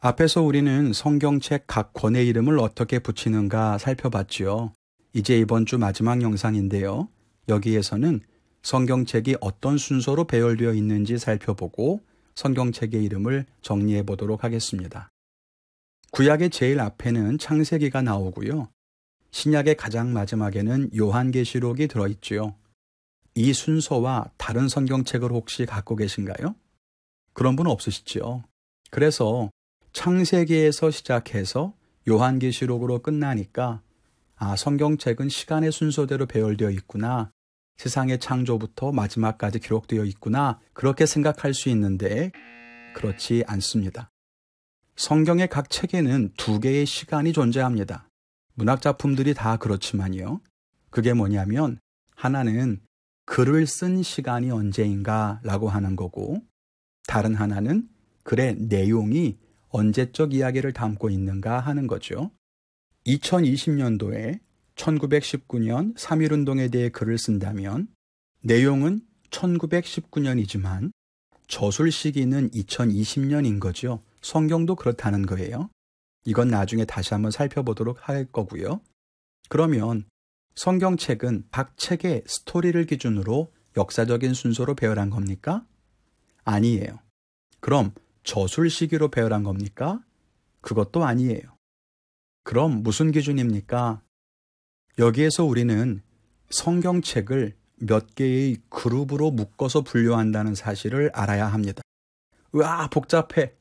앞에서 우리는 성경책 각 권의 이름을 어떻게 붙이는가 살펴봤지요. 이제 이번 주 마지막 영상인데요. 여기에서는 성경책이 어떤 순서로 배열되어 있는지 살펴보고 성경책의 이름을 정리해 보도록 하겠습니다. 구약의 제일 앞에는 창세기가 나오고요. 신약의 가장 마지막에는 요한계시록이 들어있지요. 이 순서와 다른 성경책을 혹시 갖고 계신가요? 그런 분없으시죠 그래서 창세기에서 시작해서 요한계시록으로 끝나니까 아, 성경책은 시간의 순서대로 배열되어 있구나. 세상의 창조부터 마지막까지 기록되어 있구나. 그렇게 생각할 수 있는데 그렇지 않습니다. 성경의 각 책에는 두 개의 시간이 존재합니다. 문학 작품들이 다 그렇지만요. 그게 뭐냐면 하나는 글을 쓴 시간이 언제인가 라고 하는 거고 다른 하나는 글의 내용이 언제적 이야기를 담고 있는가 하는 거죠. 2020년도에 1919년 3.1운동에 대해 글을 쓴다면 내용은 1919년이지만 저술 시기는 2020년인 거죠. 성경도 그렇다는 거예요. 이건 나중에 다시 한번 살펴보도록 할 거고요. 그러면 성경책은 각 책의 스토리를 기준으로 역사적인 순서로 배열한 겁니까? 아니에요. 그럼 저술 시기로 배열한 겁니까? 그것도 아니에요. 그럼 무슨 기준입니까? 여기에서 우리는 성경책을 몇 개의 그룹으로 묶어서 분류한다는 사실을 알아야 합니다. 으아, 복잡해.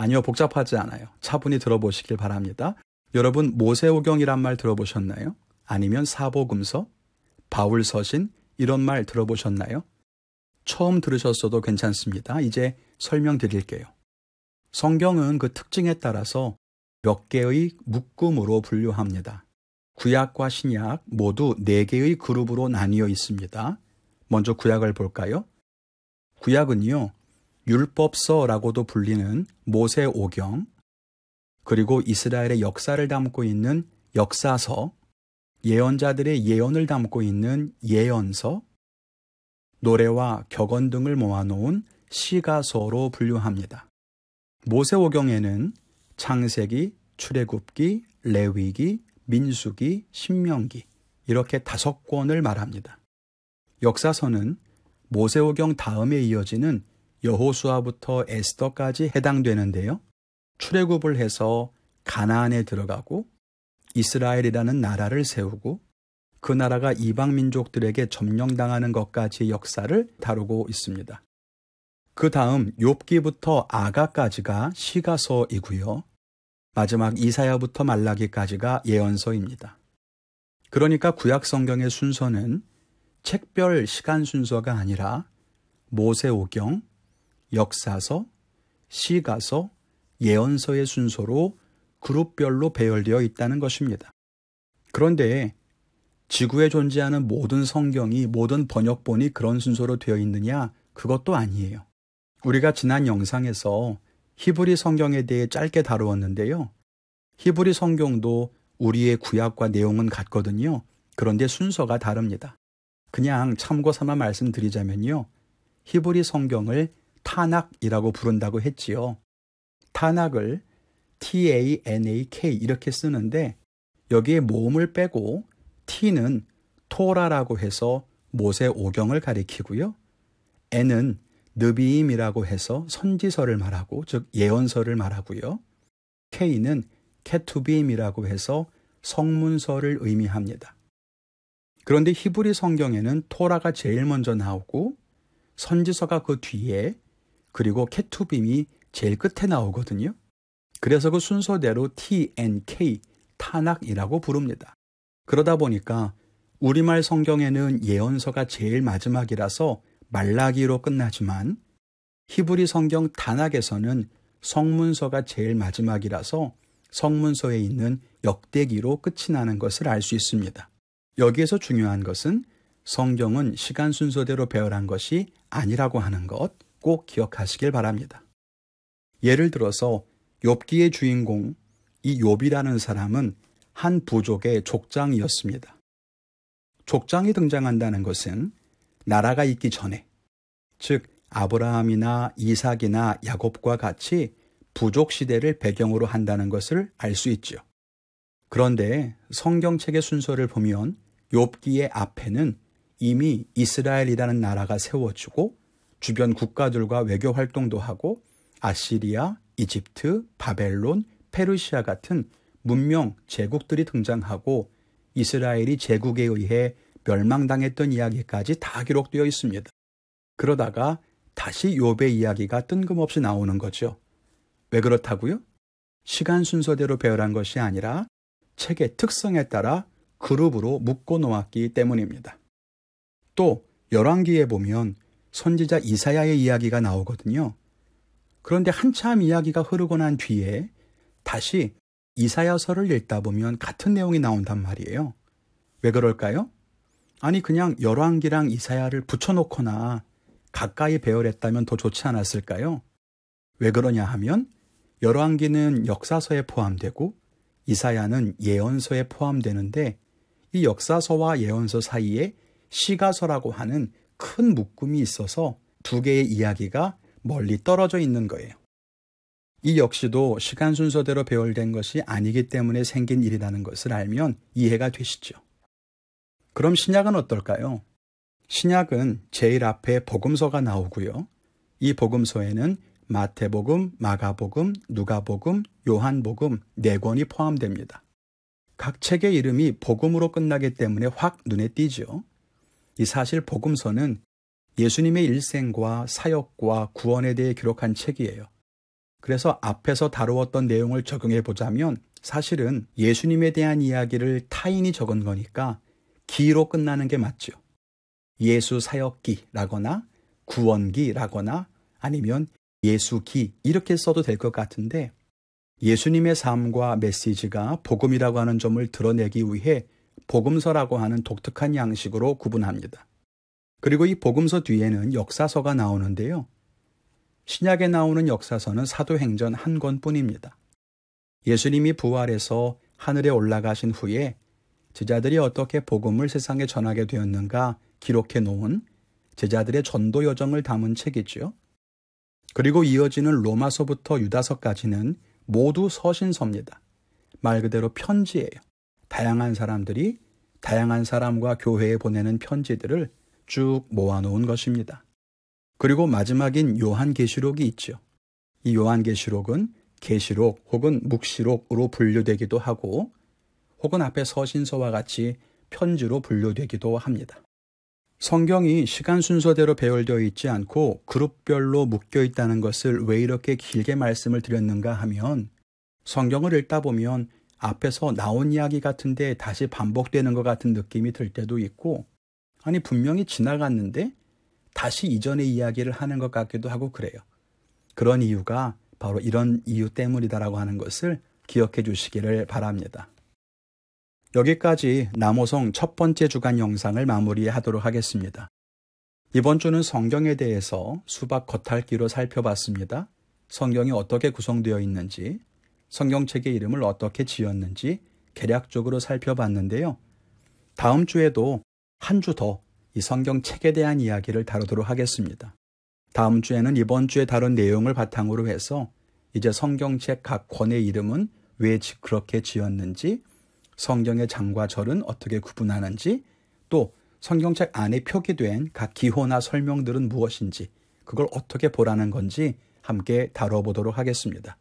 아니요, 복잡하지 않아요. 차분히 들어보시길 바랍니다. 여러분, 모세오경이란 말 들어보셨나요? 아니면 사복음서? 바울서신? 이런 말 들어보셨나요? 처음 들으셨어도 괜찮습니다. 이제 설명드릴게요. 성경은 그 특징에 따라서 몇 개의 묶음으로 분류합니다. 구약과 신약 모두 네 개의 그룹으로 나뉘어 있습니다. 먼저 구약을 볼까요? 구약은요, 율법서라고도 불리는 모세 오경, 그리고 이스라엘의 역사를 담고 있는 역사서, 예언자들의 예언을 담고 있는 예언서, 노래와 격언 등을 모아놓은 시가서로 분류합니다. 모세오경에는 창세기, 출애굽기, 레위기, 민수기, 신명기 이렇게 다섯 권을 말합니다. 역사서는 모세오경 다음에 이어지는 여호수아부터 에스더까지 해당되는데요. 출애굽을 해서 가나안에 들어가고 이스라엘이라는 나라를 세우고 그 나라가 이방 민족들에게 점령당하는 것까지의 역사를 다루고 있습니다. 그 다음 욥기부터 아가까지가 시가서이고요. 마지막 이사야부터 말라기까지가 예언서입니다. 그러니까 구약 성경의 순서는 책별 시간 순서가 아니라 모세오경, 역사서, 시가서, 예언서의 순서로 그룹별로 배열되어 있다는 것입니다. 그런데 지구에 존재하는 모든 성경이 모든 번역본이 그런 순서로 되어 있느냐? 그것도 아니에요. 우리가 지난 영상에서 히브리 성경에 대해 짧게 다루었는데요. 히브리 성경도 우리의 구약과 내용은 같거든요. 그런데 순서가 다릅니다. 그냥 참고 삼아 말씀드리자면요. 히브리 성경을 탄악이라고 부른다고 했지요. 탄악을 T-A-N-A-K 이렇게 쓰는데 여기에 모음을 빼고 T는 토라라고 해서 모세 오경을 가리키고요. N은 느비임이라고 해서 선지서를 말하고 즉 예언서를 말하고요. K는 케투비임이라고 해서 성문서를 의미합니다. 그런데 히브리 성경에는 토라가 제일 먼저 나오고 선지서가 그 뒤에 그리고 케투빔이 제일 끝에 나오거든요. 그래서 그 순서대로 TNK, 탄악이라고 부릅니다. 그러다 보니까 우리말 성경에는 예언서가 제일 마지막이라서 말라기로 끝나지만 히브리 성경 단학에서는 성문서가 제일 마지막이라서 성문서에 있는 역대기로 끝이 나는 것을 알 수 있습니다. 여기에서 중요한 것은 성경은 시간 순서대로 배열한 것이 아니라고 하는 것, 꼭 기억하시길 바랍니다. 예를 들어서 욥기의 주인공 이 욥이라는 사람은 한 부족의 족장이었습니다. 족장이 등장한다는 것은 나라가 있기 전에 즉 아브라함이나 이삭이나 야곱과 같이 부족 시대를 배경으로 한다는 것을 알 수있죠 그런데 성경책의 순서를 보면 욥기의 앞에는 이미 이스라엘이라는 나라가 세워지고 주변 국가들과 외교 활동도 하고 아시리아, 이집트, 바벨론, 페르시아 같은 문명 제국들이 등장하고 이스라엘이 제국에 의해 멸망당했던 이야기까지 다 기록되어 있습니다. 그러다가 다시 요배 이야기가 뜬금없이 나오는 거죠. 왜 그렇다고요? 시간 순서대로 배열한 것이 아니라 책의 특성에 따라 그룹으로 묶어 놓았기 때문입니다. 또 열왕기에 보면 선지자 이사야의 이야기가 나오거든요. 그런데 한참 이야기가 흐르고 난 뒤에 다시 이사야서를 읽다 보면 같은 내용이 나온단 말이에요. 왜 그럴까요? 아니 그냥 열왕기랑 이사야를 붙여놓거나 가까이 배열했다면 더 좋지 않았을까요? 왜 그러냐 하면 열왕기는 역사서에 포함되고 이사야는 예언서에 포함되는데 이 역사서와 예언서 사이에 시가서라고 하는 큰 묶음이 있어서 두 개의 이야기가 멀리 떨어져 있는 거예요. 이 역시도 시간 순서대로 배열된 것이 아니기 때문에 생긴 일이라는 것을 알면 이해가 되시죠. 그럼 신약은 어떨까요? 신약은 제일 앞에 복음서가 나오고요. 이 복음서에는 마태복음, 마가복음, 누가복음, 요한복음 네 권이 포함됩니다. 각 책의 이름이 복음으로 끝나기 때문에 확 눈에 띄죠 이 사실 복음서는 예수님의 일생과 사역과 구원에 대해 기록한 책이에요. 그래서 앞에서 다루었던 내용을 적용해 보자면 사실은 예수님에 대한 이야기를 타인이 적은 거니까 기로 끝나는 게 맞죠. 예수 사역기라거나 구원기라거나 아니면 예수기 이렇게 써도 될 것 같은데 예수님의 삶과 메시지가 복음이라고 하는 점을 드러내기 위해 복음서라고 하는 독특한 양식으로 구분합니다. 그리고 이 복음서 뒤에는 역사서가 나오는데요. 신약에 나오는 역사서는 사도행전 한 권뿐입니다. 예수님이 부활해서 하늘에 올라가신 후에 제자들이 어떻게 복음을 세상에 전하게 되었는가 기록해 놓은 제자들의 전도 여정을 담은 책이지요. 그리고 이어지는 로마서부터 유다서까지는 모두 서신서입니다. 말 그대로 편지예요. 다양한 사람들이 다양한 사람과 교회에 보내는 편지들을 쭉 모아놓은 것입니다. 그리고 마지막인 요한계시록이 있죠. 이 요한계시록은 계시록 혹은 묵시록으로 분류되기도 하고 혹은 앞에 서신서와 같이 편지로 분류되기도 합니다. 성경이 시간 순서대로 배열되어 있지 않고 그룹별로 묶여 있다는 것을 왜 이렇게 길게 말씀을 드렸는가 하면 성경을 읽다 보면 앞에서 나온 이야기 같은데 다시 반복되는 것 같은 느낌이 들 때도 있고, 아니, 분명히 지나갔는데 다시 이전의 이야기를 하는 것 같기도 하고 그래요. 그런 이유가 바로 이런 이유 때문이다라고 하는 것을 기억해 주시기를 바랍니다. 여기까지 남호성 첫 번째 주간 영상을 마무리하도록 하겠습니다. 이번 주는 성경에 대해서 수박 겉핥기로 살펴봤습니다. 성경이 어떻게 구성되어 있는지, 성경책의 이름을 어떻게 지었는지 계략적으로 살펴봤는데요. 다음 주에도 한 주 더 이 성경책에 대한 이야기를 다루도록 하겠습니다. 다음 주에는 이번 주에 다룬 내용을 바탕으로 해서 이제 성경책 각 권의 이름은 왜 그렇게 지었는지, 성경의 장과 절은 어떻게 구분하는지, 또 성경책 안에 표기된 각 기호나 설명들은 무엇인지, 그걸 어떻게 보라는 건지 함께 다뤄보도록 하겠습니다.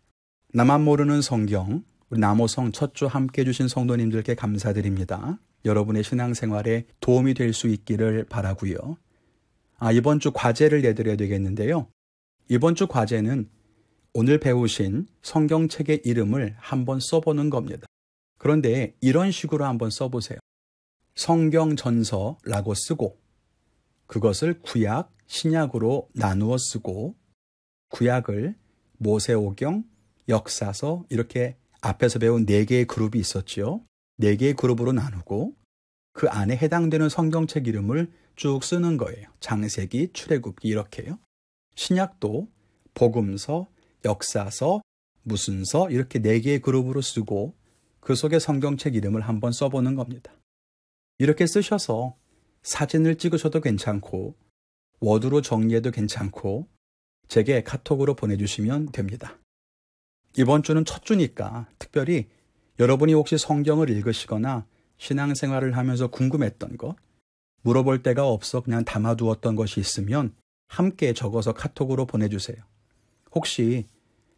나만 모르는 성경, 우리 남호성 첫 주 함께 해주신 성도님들께 감사드립니다. 여러분의 신앙생활에 도움이 될 수 있기를 바라고요. 아, 이번 주 과제를 내드려야 되겠는데요. 이번 주 과제는 오늘 배우신 성경책의 이름을 한번 써보는 겁니다. 그런데 이런 식으로 한번 써보세요. 성경전서라고 쓰고 그것을 구약, 신약으로 나누어 쓰고 구약을 모세오경, 역사서 이렇게 앞에서 배운 네 개의 그룹이 있었지요. 네 개의 그룹으로 나누고 그 안에 해당되는 성경책 이름을 쭉 쓰는 거예요. 장세기, 출애굽기 이렇게요. 신약도 복음서, 역사서, 무슨서 이렇게 네 개의 그룹으로 쓰고 그 속에 성경책 이름을 한번 써보는 겁니다. 이렇게 쓰셔서 사진을 찍으셔도 괜찮고 워드로 정리해도 괜찮고 제게 카톡으로 보내주시면 됩니다. 이번 주는 첫 주니까 특별히 여러분이 혹시 성경을 읽으시거나 신앙생활을 하면서 궁금했던 것, 물어볼 데가 없어 그냥 담아두었던 것이 있으면 함께 적어서 카톡으로 보내주세요. 혹시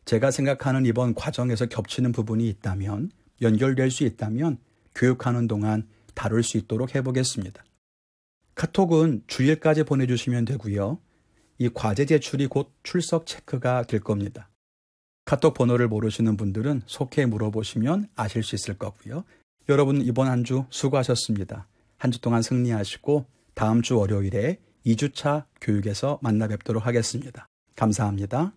제가 생각하는 이번 과정에서 겹치는 부분이 있다면, 연결될 수 있다면 교육하는 동안 다룰 수 있도록 해보겠습니다. 카톡은 주일까지 보내주시면 되고요. 이 과제 제출이 곧 출석 체크가 될 겁니다. 카톡 번호를 모르시는 분들은 속해 물어보시면 아실 수 있을 거고요. 여러분 이번 한 주 수고하셨습니다. 한 주 동안 승리하시고 다음 주 월요일에 2주차 교육에서 만나 뵙도록 하겠습니다. 감사합니다.